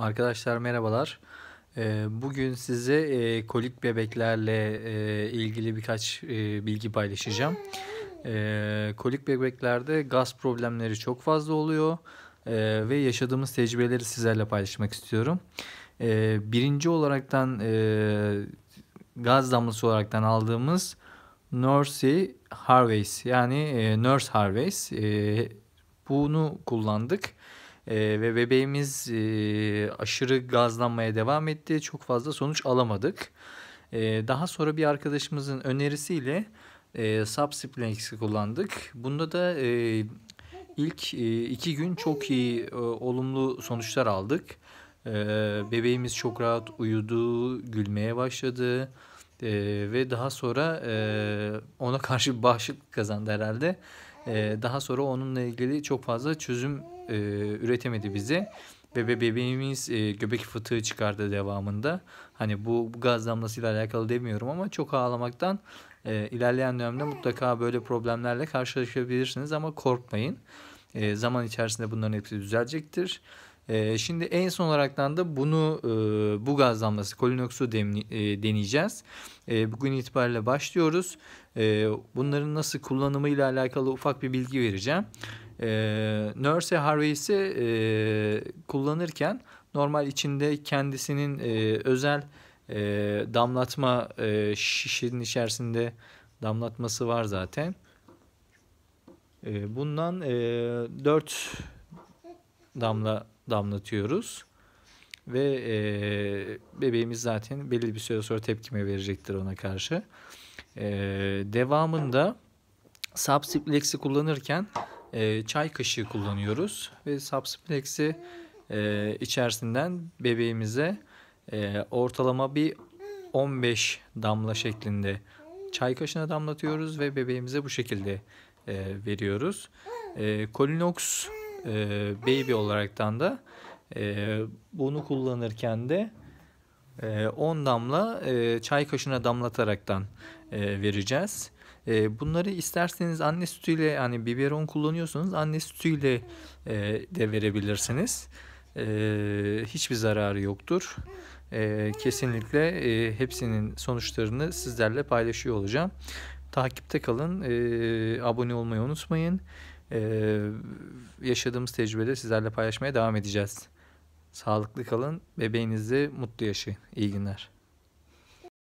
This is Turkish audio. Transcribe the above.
Arkadaşlar merhabalar. Ee, bugün size e, kolik bebeklerle e, ilgili birkaç e, bilgi paylaşacağım. Ee, kolik bebeklerde gaz problemleri çok fazla oluyor ve yaşadığımız tecrübeleri sizlerle paylaşmak istiyorum. Ee, birinci olaraktan gaz damlası olaraktan aldığımız Nurse Harveys yani Nurse Harveys bunu kullandık e, ve bebeğimiz e, aşırı gazlanmaya devam etti. Çok fazla sonuç alamadık. E, daha sonra bir arkadaşımızın önerisiyle e, subsplinks'i kullandık. Bunda da e, ilk e, iki gün çok iyi e, olumlu sonuçlar aldık. E, bebeğimiz çok rahat uyudu, gülmeye başladı. E, ve daha sonra e, ona karşı bağışıklık kazandı herhalde. E, daha sonra onunla ilgili çok fazla çözüm e, üretemedi bize. Ve bebeğimiz e, göbek fıtığı çıkardı devamında. Hani bu, bu gaz damlasıyla alakalı demiyorum ama çok ağlamaktan e, ilerleyen dönemde mutlaka böyle problemlerle karşılaşabilirsiniz ama korkmayın. E, zaman içerisinde bunların hepsi düzelecektir. E, şimdi en son olaraktan da bunu e, bu gaz damlası kolinoxu dem, e, deneyeceğiz. E, bugün itibariyle başlıyoruz. E, bunların nasıl kullanımı ile alakalı ufak bir bilgi vereceğim. E, Nurse Harvey'si e, kullanırken normal içinde kendisinin e, özel e, damlatma e, şişinin içerisinde damlatması var zaten. E, bundan e, 4 damla damlatıyoruz ve e, bebeğimiz zaten belli bir süre sonra tepkime verecektir ona karşı. E, devamında subsiplex'i kullanırken e, çay kaşığı kullanıyoruz ve Sapsiplex'i e, içerisinden bebeğimize e, ortalama bir 15 damla şeklinde çay kaşığına damlatıyoruz ve bebeğimize bu şekilde e, veriyoruz. E, Colinox e, Baby olaraktan da e, bunu kullanırken de 10 ee, damla e, çay kaşığına damlataraktan e, vereceğiz. E, bunları isterseniz anne sütüyle hani biberon kullanıyorsanız anne sütüyle de verebilirsiniz. Hiçbir zararı yoktur. Kesinlikle hepsinin sonuçlarını sizlerle paylaşıyor olacağım. Takipte kalın, abone olmayı unutmayın. Yaşadığımız tecrübede sizlerle paylaşmaya devam edeceğiz. Sağlıklı kalın, bebeğinizi mutlu yaşayın. İyi günler.